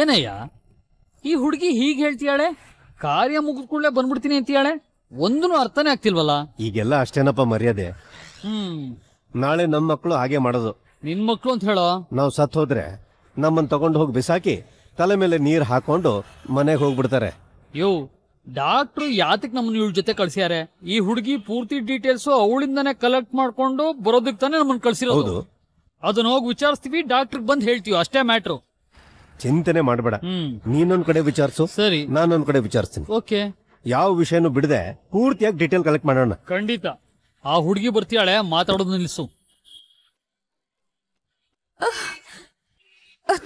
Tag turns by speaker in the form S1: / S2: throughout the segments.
S1: ಏನಯ್ಯ ಈ ಹುಡುಗಿ ಹೀಗೆ ಹೇಳ್ತಿಯಾಳೆ ಕಾರ್ಯ ಕೂಡಲೇ ಬಂದ್ಬಿಡ್ತೀನಿ ಅಂತಿಯಾಳೆ ಒಂದೂ ಅರ್ಥನೇ ಆಗ್ತಿಲ್ವಲ್ಲ
S2: ಈಗೆಲ್ಲ ಅಷ್ಟೇನಪ್ಪ ಮರ್ಯಾದೆ ಹ್ಮ್ ನಾಳೆ ನಮ್ಮ ಮಕ್ಕಳು ಹಾಗೆ ಮಾಡೋದು
S1: ನಿನ್ ಮಕ್ಳು ಅಂತ ಹೇಳೋ
S2: ನಾವು ಸತ್ ಹೋದ್ರೆ ನಮ್ಮನ್ ತಗೊಂಡು ಹೋಗಿ ಬಿಸಾಕಿ ತಲೆ ಮೇಲೆ ನೀರ್ ಹಾಕೊಂಡು ಮನೆಗೆ ಹೋಗ್ಬಿಡ್ತಾರೆ
S1: ಯೋ ಡಾಕ್ಟ್ರು ಯಾತಕ್ ನಮ್ಮನ್ನ ಇವಳ ಜೊತೆ ಕಳ್ಸ್ಯಾರೆ ಈ ಹುಡುಗಿ ಪೂರ್ತಿ ಡೀಟೇಲ್ಸ್ ಅವಳಿಂದಾನೆ ಕಲೆಕ್ಟ್ ಮಾಡ್ಕೊಂಡು ಬರೋದಕ್ಕೆ ತಾನೇ ನಮ್ಮನ್ನ ಕಳ್ಸಿರೋದು ಅದನ್ನ ಹೋಗಿ ವಿಚಾರಿಸ್ತೀವಿ ಡಾಕ್ಟ್ರಿಗೆ ಬಂದು ಹೇಳ್ತೀವಿ ಅಷ್ಟೇ ಮ್ಯಾಟ್ರು
S2: ಚಿಂತನೆ ಮಾಡಬೇಡ ನೀನೊಂದ್ ಕಡೆ ವಿಚಾರಿಸು ಸರಿ ನಾನೊಂದ್ ಕಡೆ ವಿಚಾರಿಸ್ತೀನಿ ಓಕೆ ಯಾವ ವಿಷಯನೂ ಬಿಡದೆ ಪೂರ್ತಿಯಾಗಿ ಡೀಟೇಲ್ ಕಲೆಕ್ಟ್ ಮಾಡೋಣ
S1: ಖಂಡಿತ ಆ ಹುಡುಗಿ ಬರ್ತೀಯಾಳೆ ಮಾತಾಡೋದು ನಿಲ್ಲಿಸು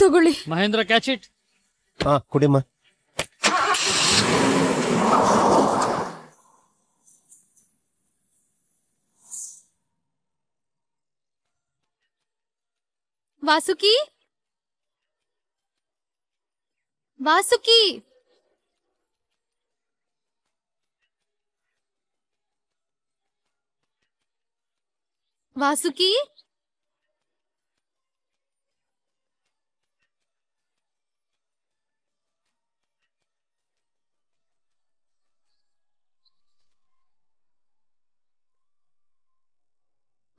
S1: ತಗೊಳ್ಳಿ ಮಹೇಂದ್ರ ಕ್ಯಾಚ್ ಇಟ್ ಹಾ ಕುಡಿಮ್ಮ ವಾಸುಕಿ ವಾಸುಕಿ ವಾಸುಕಿ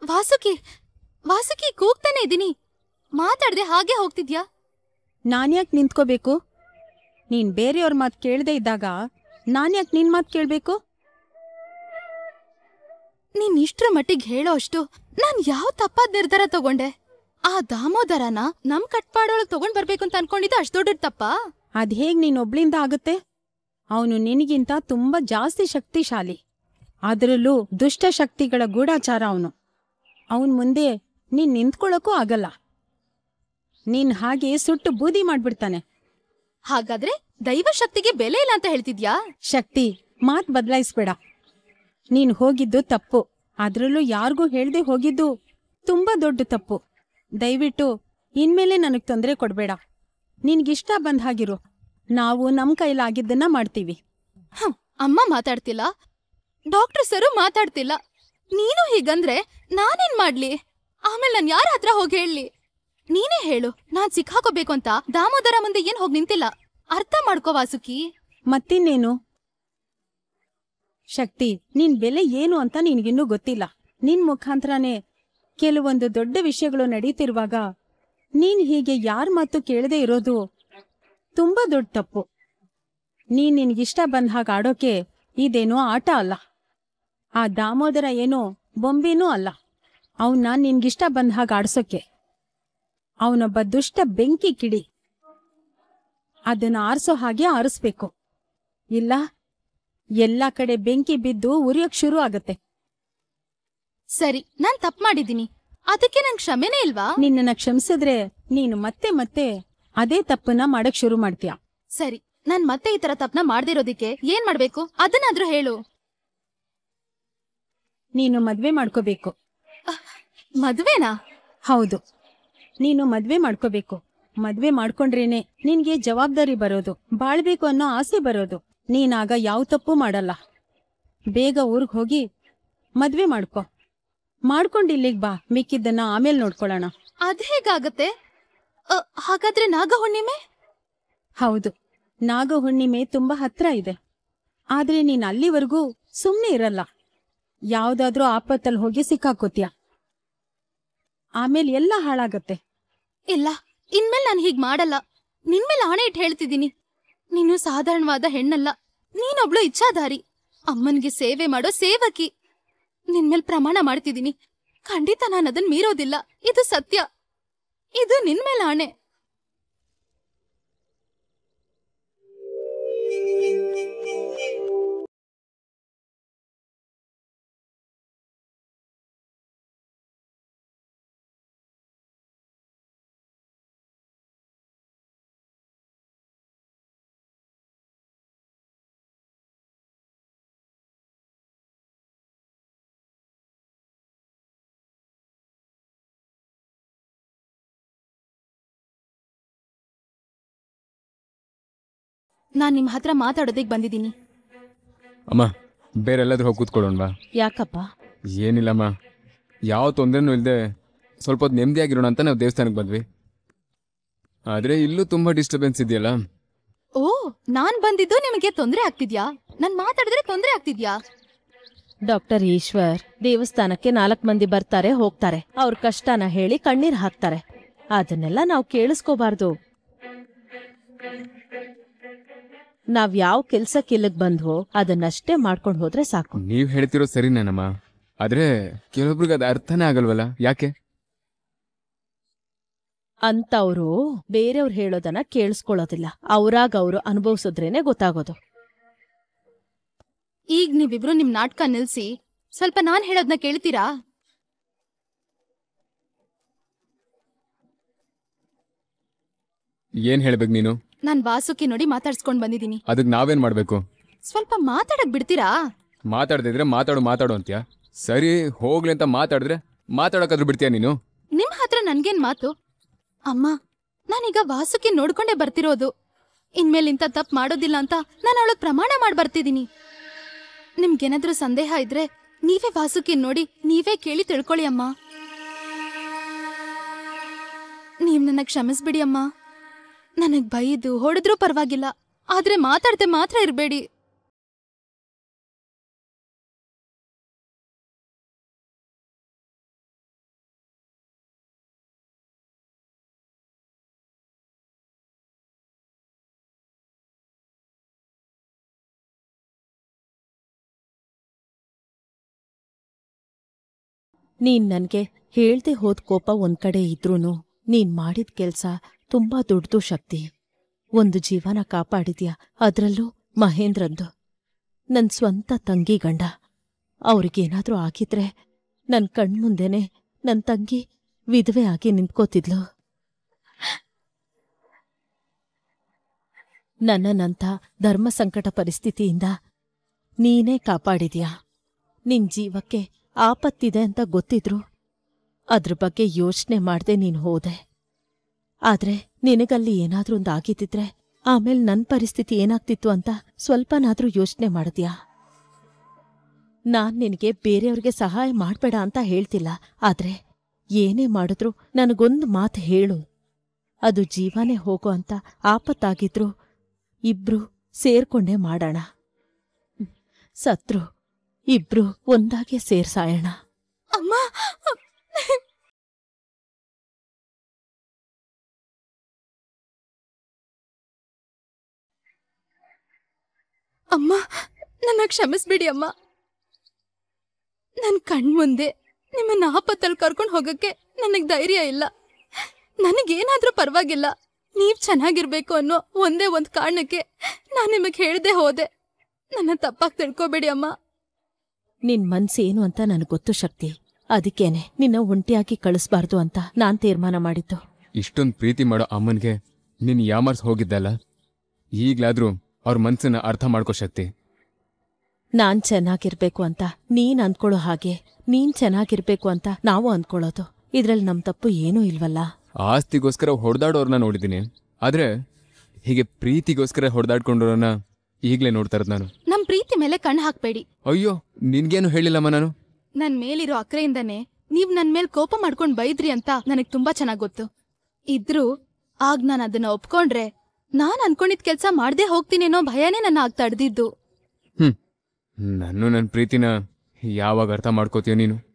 S1: ವಾಸುಕಿ ವಾಸುಕಿ ಕೂಗ್ತಾನೆ ಇದ್ದೀನಿ
S3: ಮಾತಾಡದೆ ಹಾಗೆ ಹೋಗ್ತಿದ್ಯಾ ನಾನ್ಯಾಕೆ ನಿಂತ್ಕೋಬೇಕು ನೀನ್ ಬೇರೆಯವ್ರ ಮಾತು ಕೇಳದೆ ಇದ್ದಾಗ ನಾನ್ಯಾಕೆ ನಿನ್ ಮಾತು ಕೇಳ್ಬೇಕು ನೀನ್ ಇಷ್ಟರ ಮಟ್ಟಿಗೆ ಹೇಳೋ ಅಷ್ಟು ನಾನ್ ಯಾವ ತಪ್ಪಾದ ನಿರ್ಧಾರ ತಗೊಂಡೆ ಆ ದಾಮೋದರನ ನಮ್ ಕಟ್ಪಾಡೊಳಗ್ ತಗೊಂಡ್ ಬರ್ಬೇಕು ಅಂತ ಅನ್ಕೊಂಡಿದ್ದೆ ಅಷ್ಟ್ ದೊಡ್ಡ ತಪ್ಪ ಅದ್ ಹೇಗ್ ನೀನ್ ಒಬ್ಳಿಂದ ಆಗುತ್ತೆ ಅವನು ನಿನಗಿಂತ ತುಂಬಾ ಜಾಸ್ತಿ ಶಕ್ತಿಶಾಲಿ ಅದರಲ್ಲೂ ದುಷ್ಟ ಶಕ್ತಿಗಳ ಗೂಢಾಚಾರ ಅವನು ಅವನ್ ಮುಂದೆ ನೀನ್ ನಿಂತ್ಕೊಳ್ಳೋಕ್ಕೂ ಆಗಲ್ಲ ನೀನ್ ಹಾಗೆ ಸುಟ್ಟು ಬೂದಿ ಮಾಡ್ಬಿಡ್ತಾನೆ ಹಾಗಾದ್ರೆ ದೈವ ಶಕ್ತಿಗೆ ಬೆಲೆ ಇಲ್ಲ ಅಂತ ಹೇಳ್ತಿದ್ಯಾ ಶಕ್ತಿ ಮಾತ್ ಬದಲಾಯಿಸ್ಬೇಡ ನೀನ್ ಹೋಗಿದ್ದು ತಪ್ಪು ಅದ್ರಲ್ಲೂ ಯಾರಿಗೂ ಹೇಳದೆ ಹೋಗಿದ್ದು ತುಂಬಾ ದೊಡ್ಡ ತಪ್ಪು ದಯವಿಟ್ಟು ಇನ್ಮೇಲೆ ನನಗ್ ತೊಂದರೆ ಕೊಡ್ಬೇಡ ನಿನ್ಗಿಷ್ಟ ಬಂದ ಹಾಗಿರು ನಾವು ನಮ್ ಕೈಲಾಗಿದ್ದನ್ನ ಮಾಡ್ತೀವಿ ಅಮ್ಮ ಮಾತಾಡ್ತಿಲ್ಲ ಡಾಕ್ಟರ್ ಸರು ಮಾತಾಡ್ತಿಲ್ಲ
S1: ನೀನು ಹೀಗಂದ್ರೆ ನಾನೇನ್ ಮಾಡ್ಲಿ ಆಮೇಲೆ ನಾನು ಯಾರ ಹತ್ರ ಹೋಗಿ ಹೇಳಿ ನೀನೇ ಹೇಳು ನಾನ್ ಸಿಕ್ಕಾಕೋಬೇಕು ಅಂತ ದಾಮೋದರ ಮುಂದೆ ಏನ್ ಹೋಗಿ ನಿಂತಿಲ್ಲ ಅರ್ಥ ಮಾಡ್ಕೋ
S3: ವಾಸುಕಿ ಮತ್ತಿನ್ನೇನು ಶಕ್ತಿ ನೀನ್ ಬೆಲೆ ಏನು ಅಂತ ನಿನ್ಗಿನ್ನೂ ಗೊತ್ತಿಲ್ಲ ನಿನ್ ಮುಖಾಂತರನೇ ಕೆಲವೊಂದು ದೊಡ್ಡ ವಿಷಯಗಳು ನಡೀತಿರುವಾಗ ನೀನ್ ಹೀಗೆ ಯಾರ ಮಾತು ಕೇಳದೆ ಇರೋದು ತುಂಬಾ ದೊಡ್ಡ ತಪ್ಪು ನೀನ್ ನಿನ್ಗಿಷ್ಟ ಬಂದ ಹಾಗೆ ಆಡೋಕೆ ಇದೇನೋ ಆಟ ಅಲ್ಲ ಆ ದಾಮೋದರ ಏನೋ ಬೊಂಬೆನೂ ಅಲ್ಲ ಅವನ್ನ ನಿನ್ಗಿಷ್ಟ ಬಂದ ಹಾಗೆ ಆಡ್ಸೋಕೆ ಅವನೊಬ್ಬ ದುಷ್ಟ ಬೆಂಕಿ ಕಿಡಿ ಅದನ್ನ ಆರಿಸೋ ಹಾಗೆ ಆರಿಸ್ಬೇಕು ಇಲ್ಲ ಎಲ್ಲ ಕಡೆ ಬೆಂಕಿ ಬಿದ್ದು ಉರಿಯೋಕ್ ಶುರು ಆಗತ್ತೆ ಸರಿ ನಾನ್ ತಪ್ಪು ಮಾಡಿದ್ದೀನಿ ಅದಕ್ಕೆ ನಂಗೆ ಕ್ಷಮೆನೇ ಇಲ್ವಾ ನಿನ್ನ ಕ್ಷಮಿಸಿದ್ರೆ ನೀನು ಮತ್ತೆ ಮತ್ತೆ ಅದೇ ತಪ್ಪನ್ನ ಮಾಡಕ್ ಶುರು ಮಾಡ್ತೀಯ ಸರಿ ನಾನ್ ಮತ್ತೆ ಈ ತರ ತಪ್ಪನ ಮಾಡ್ದಿರೋದಿಕ್ಕೆ ಏನ್ ಮಾಡ್ಬೇಕು ಅದನ್ನಾದ್ರೂ ಹೇಳು ನೀನು ಮದ್ವೆ ಮಾಡ್ಕೋಬೇಕು ಮದ್ವೆನಾ ಹೌದು ನೀನು ಮದ್ವೆ ಮಾಡ್ಕೋಬೇಕು ಮದ್ವೆ ಮಾಡ್ಕೊಂಡ್ರೇನೆ ನಿನ್ಗೆ ಜವಾಬ್ದಾರಿ ಬರೋದು ಬಾಳ್ಬೇಕು ಅನ್ನೋ ಆಸೆ ಬರೋದು ನೀನಾಗ ಯಾವ ತಪ್ಪು ಮಾಡಲ್ಲ ಬೇಗ ಊರ್ಗ್ ಹೋಗಿ ಮದ್ವೆ ಮಾಡ್ಕೊ ಮಾಡ್ಕೊಂಡ್ ಇಲ್ಲಿಗ್ ಬಾ ಮಿಕ್ಕಿದ್ದನ್ನ ಆಮೇಲೆ ನೋಡ್ಕೊಳ್ಳೋಣ ಅದ್ ಹೇಗಾಗತ್ತೆ ಹಾಗಾದ್ರೆ ನಾಗ ಹುಣ್ಣಿಮೆ ಹೌದು ನಾಗ ಹುಣ್ಣಿಮೆ ತುಂಬಾ ಹತ್ರ ಇದೆ ಆದ್ರೆ ನೀನ್ ಅಲ್ಲಿವರೆಗೂ ಸುಮ್ನೆ ಇರಲ್ಲ ಯಾವ್ದಾದ್ರೂ ಆಪತ್ತಲ್ಲಿ ಹೋಗಿ ಸಿಕ್ಕಾಕೋತಿಯಾ ಆಮೇಲೆ ಎಲ್ಲ ಹಾಳಾಗತ್ತೆ ಇಲ್ಲ ಇನ್ಮೇಲೆ ನಾನು ಹೀಗ್ ಮಾಡಲ್ಲ ನಿನ್ಮೇಲೆ ಆಣೆ ಇಟ್ಟು ಹೇಳ್ತಿದ್ದೀನಿ ನೀನು
S1: ಸಾಧಾರಣವಾದ ಹೆಣ್ಣಲ್ಲ ನೀನೊಬ್ಳು ಇಚ್ಛಾಧಾರಿ ಅಮ್ಮನ್ಗೆ ಸೇವೆ ಮಾಡೋ ಸೇವಕಿ ನಿನ್ಮೇಲ್ ಪ್ರಮಾಣ ಮಾಡ್ತಿದ್ದೀನಿ ಖಂಡಿತ ನಾನು ಅದನ್ನ ಮೀರೋದಿಲ್ಲ ಇದು ಸತ್ಯ ಇದು ನಿನ್ಮೇಲೆ ಆಣೆ ನಾನು ನಿಮ್ಮ ಹತ್ರ ಮಾತಾಡೋದಕ್ಕೆ ಬಂದಿದ್ದೀನಿ
S2: ಅಮ್ಮ ಬೇರೆಲ್ಲಾದ್ರೂ ಹೋಗಿ ಕೂತ್ಕೊಳ್ಳೋಣವಾ ಯಾಕಪ್ಪ ಏನಿಲ್ಲಮ್ಮ ಯಾವ ತೊಂದರೆನೂ ಇಲ್ಲದೆ ಸ್ವಲ್ಪ ಹೊತ್ತು ನೆಮ್ಮದಿಯಾಗಿರೋಣ ಅಂತ ನಾವು ದೇವಸ್ಥಾನಕ್ಕೆ ಬಂದ್ವಿ ಆದರೆ ಇಲ್ಲೂ ತುಂಬ ಡಿಸ್ಟರ್ಬೆನ್ಸ್ ಇದೆಯಲ್ಲ
S1: ಓ ನಾನು ಬಂದಿದ್ದು ನಿಮಗೆ ತೊಂದರೆ ಆಗ್ತಿದ್ಯಾ ನಾನು ಮಾತಾಡಿದ್ರೆ ತೊಂದರೆ ಆಗ್ತಿದ್ಯಾ ಡಾಕ್ಟರ್
S4: ಈಶ್ವರ್ ದೇವಸ್ಥಾನಕ್ಕೆ ನಾಲ್ಕು ಮಂದಿ ಬರ್ತಾರೆ ಹೋಗ್ತಾರೆ ಅವ್ರ ಕಷ್ಟನ ಹೇಳಿ ಕಣ್ಣೀರು ಹಾಕ್ತಾರೆ ಅದನ್ನೆಲ್ಲ ನಾವು ಕೇಳಿಸ್ಕೋಬಾರ್ದು ನಾವ್ ಯಾವ ಕೆಲ್ಸಕ್ಕೆ ಇಲ್ಲಿಗೆ ಬಂದ್ವೋ ಅದನ್ನಷ್ಟೇ ಮಾಡ್ಕೊಂಡು ಹೋದ್ರೆ ಸಾಕು
S2: ನೀವ್ ಹೇಳ್ತಿರೋ ಸರಿನೇನಮ್ಮ ಆದ್ರೆ ಕೆಲವೊಬ್ರಿಗೆ ಅದ ಅರ್ಥನೇ ಆಗಲ್ವಲ್ಲ ಯಾಕೆ
S4: ಅಂತವ್ರು ಬೇರೆಯವ್ರು ಹೇಳೋದನ್ನ ಕೇಳಿಸ್ಕೊಳ್ಳೋದಿಲ್ಲ ಅವ್ರಾಗ ಅವರು ಅನುಭವಿಸಿದ್ರೇನೆ ಗೊತ್ತಾಗೋದು
S1: ಈಗ ನೀವಿಬ್ರು ನಿಮ್ ನಾಟಕ ನಿಲ್ಸಿ ಸ್ವಲ್ಪ ನಾನ್ ಹೇಳೋದ್ನ ಕೇಳ್ತೀರಾ ಏನ್ ಹೇಳ್ಬೇಕು ನೀನು ನಾನ್ ವಾಸುಕಿ ನೋಡಿ ಮಾತಾಡ್ಸ್ಕೊಂಡ್ ಬಂದಿದ್ದೀನಿ
S2: ಅದಕ್ಕೆ ನಾವೇನ್ ಮಾಡ್ಬೇಕು
S1: ಸ್ವಲ್ಪ ಮಾತಾಡಕ್ ಬಿಡ್ತೀರಾ
S2: ಮಾತಾಡದಿದ್ರೆ ಮಾತಾಡು ಮಾತಾಡು ಅಂತ್ಯ ಸರಿ ಹೋಗ್ಲಿ ಅಂತ ಮಾತಾಡಿದ್ರೆ ಮಾತಾಡೋಕಾದ್ರೂ ಬಿಡ್ತೀಯ ನೀನು
S1: ನಿಮ್ ಹತ್ರ ನನ್ಗೇನ್ ಮಾತು ಅಮ್ಮ ನಾನೀಗ ವಾಸುಕಿ ನೋಡ್ಕೊಂಡೇ ಬರ್ತಿರೋದು ಇನ್ಮೇಲೆ ಇಂಥ ತಪ್ಪು ಮಾಡೋದಿಲ್ಲ ಅಂತ ನಾನು ಅವಳಗ್ ಪ್ರಮಾಣ ಮಾಡಿ ಬರ್ತಿದ್ದೀನಿ ನಿಮ್ಗೇನಾದ್ರೂ ಸಂದೇಹ ಇದ್ರೆ ನೀವೇ ವಾಸುಕಿ ನೋಡಿ ನೀವೇ ಕೇಳಿ ತಿಳ್ಕೊಳ್ಳಿ ಅಮ್ಮ ನೀವ್ ನನ್ನ ಕ್ಷಮಿಸ್ಬಿಡಿ ಅಮ್ಮ ನನಗ್ ಬೈದು ಹೊಡೆದ್ರೂ ಪರವಾಗಿಲ್ಲ ಆದ್ರೆ ಮಾತಾಡ್ತೆ ಮಾತ್ರ ಇರ್ಬೇಡಿ. ನೀನ್ ನನ್ಗೆ ಹೇಳ್ದೆ ಹೋದ್ ಕೋಪ ಒಂದ್ ಕಡೆ ಇದ್ರೂನು
S4: ನೀನ್ ಮಾಡಿದ ಕೆಲ್ಸ ತುಂಬಾ ದೊಡ್ಡದು ಶಕ್ತಿ ಒಂದು ಜೀವನ ಕಾಪಾಡಿದ್ಯಾ ಅದರಲ್ಲೂ ಮಹೇಂದ್ರಂದು ನನ್ ಸ್ವಂತ ತಂಗಿ ಗಂಡ ಅವ್ರಿಗೇನಾದ್ರೂ ಆಗಿದ್ರೆ ನನ್ ಕಣ್ಮುಂದೆನೆ ನನ್ ತಂಗಿ ವಿಧವೆ ಆಗಿ ನಿಂತ್ಕೋತಿದ್ಲು ನನ್ನನ್ನಂಥ ಧರ್ಮ ಸಂಕಟ ಪರಿಸ್ಥಿತಿಯಿಂದ ನೀನೇ ಕಾಪಾಡಿದ್ಯಾ ನಿನ್ ಜೀವಕ್ಕೆ ಆಪತ್ತಿದೆ ಅಂತ ಗೊತ್ತಿದ್ರು ಅದ್ರ ಬಗ್ಗೆ ಯೋಚನೆ ಮಾಡ್ದೆ ನೀನು ಹೋದೆ ಆದ್ರೆ ನಿನಗಲ್ಲಿ ಏನಾದ್ರೂ ಒಂದು ಆಗಿದ್ದಿದ್ರೆ ಆಮೇಲೆ ನನ್ನ ಪರಿಸ್ಥಿತಿ ಏನಾಗ್ತಿತ್ತು ಅಂತ ಸ್ವಲ್ಪನಾದ್ರೂ ಯೋಚನೆ ಮಾಡಿದ್ಯಾ ನಾನ್ ನಿನಗೆ ಬೇರೆಯವ್ರಿಗೆ ಸಹಾಯ ಮಾಡ್ಬೇಡ ಅಂತ ಹೇಳ್ತಿಲ್ಲ ಆದ್ರೆ ಏನೇ ಮಾಡಿದ್ರು ನನಗೊಂದು ಮಾತು ಹೇಳು ಅದು ಜೀವನೇ ಹೋಗೋ ಅಂತ ಆಪತ್ತಾಗಿದ್ರು ಇಬ್ರು ಸೇರ್ಕೊಂಡೇ ಮಾಡೋಣ ಸತ್ರು ಇಬ್ರು ಒಂದಾಗೆ
S1: ಸೇರ್ಸಾಯೋಣ ಅಮ್ಮ ಅಮ್ಮ ನನ್ನ ಕ್ಷಮಿಸ್ಬಿಡಿ ಅಮ್ಮ ನನ್ನ ಕಣ್ಮುಂದೆ ನಿಮ್ಮ ಆಪತ್ತಲ್ಲಿ ಕರ್ಕೊಂಡು ಹೋಗಕ್ಕೆ ನನಗೆ ಧೈರ್ಯ ಇಲ್ಲ ನನಗೇನಾದರೂ ಪರವಾಗಿಲ್ಲ ನೀವು ಚೆನ್ನಾಗಿರ್ಬೇಕು ಅನ್ನೋ ಒಂದೇ ಒಂದು ಕಾರಣಕ್ಕೆ ನಾನು ನಿಮಗೆ ಹೇಳದೆ ಹೋದೆ ನನ್ನ ತಪ್ಪಾಗಿ ತಿಳ್ಕೊಬೇಡಿ ಅಮ್ಮ ನಿನ್
S4: ಮನ್ಸು ಏನು ಅಂತ ನನಗೆ ಗೊತ್ತು ಶಕ್ತಿ ಅದಕ್ಕೇನೆ ನಿನ್ನ ಒಂಟಿಯಾಗಿ ಕಳಿಸ್ಬಾರ್ದು ಅಂತ ನಾನ್ ತೀರ್ಮಾನ ಮಾಡಿದ್ದು
S2: ಇಷ್ಟೊಂದು ಪ್ರೀತಿ ಮಾಡೋ ಅಮ್ಮನಿಗೆ ನೀನು ಯಾಮರ್ಸ್ ಹೋಗಿದ್ದಲ್ಲ ಈಗಲಾದರೂ ಅವ್ರ ಮನಸ್ಸನ್ನ ಅರ್ಥ ಮಾಡ್ಕೋ ಶಕ್ತಿ
S4: ನಾನ್ ಚೆನ್ನಾಗಿರ್ಬೇಕು ಅಂತ ನೀನ್ ಅಂದ್ಕೊಳ್ಳೋ ಹಾಗೆ ನೀನ್ ಚೆನ್ನಾಗಿರ್ಬೇಕು ಅಂತ ನಾವು ಅಂದ್ಕೊಳ್ಳೋದು ಇದ್ರಲ್ಲಿ ನಮ್ ತಪ್ಪು ಏನೂ ಇಲ್ವಲ್ಲ
S2: ಆಸ್ತಿಗೋಸ್ಕರ ಹೊಡೆದಾಡೋರ್ನ ನೋಡಿದ್ದೀನಿ ಆದ್ರೆ ಹೀಗೆ ಪ್ರೀತಿಗೋಸ್ಕರ ಹೊಡೆದಾಡ್ಕೊಂಡೋರನ್ನ ಈಗಲೇ ನೋಡ್ತಾ ಇರೋದು ನಾನು
S1: ನಮ್ ಪ್ರೀತಿ ಮೇಲೆ ಕಣ್ಣು ಹಾಕ್ಬೇಡಿ
S2: ಅಯ್ಯೋ ನಿನ್ಗೇನು ಹೇಳಿಲ್ಲಮ್ಮ ನಾನು
S1: ನನ್ ಮೇಲಿರೋ ಅಕ್ರೆಯಿಂದನೇ ನೀವ್ ನನ್ ಮೇಲೆ ಕೋಪ ಮಾಡ್ಕೊಂಡ್ ಬೈದ್ರಿ ಅಂತ ನನಗ್ ತುಂಬಾ ಚೆನ್ನಾಗ್ ಗೊತ್ತು ಇದ್ರೂ ಆಗ್ ನಾನು ಅದನ್ನ ಒಪ್ಕೊಂಡ್ರೆ ನಾನ್ ಅನ್ಕೊಂಡಿದ್ ಕೆಲ್ಸ ಮಾಡ್ದೆ ಹೋಗ್ತೀನೇನೋ ಭಯನೇ ನನ್ನ ಆಗ್ತಾ
S2: ಹ್ಮ್ ನನ್ನ ಪ್ರೀತಿನ ಯಾವಾಗ ಅರ್ಥ ಮಾಡ್ಕೋತೀಯ ನೀನು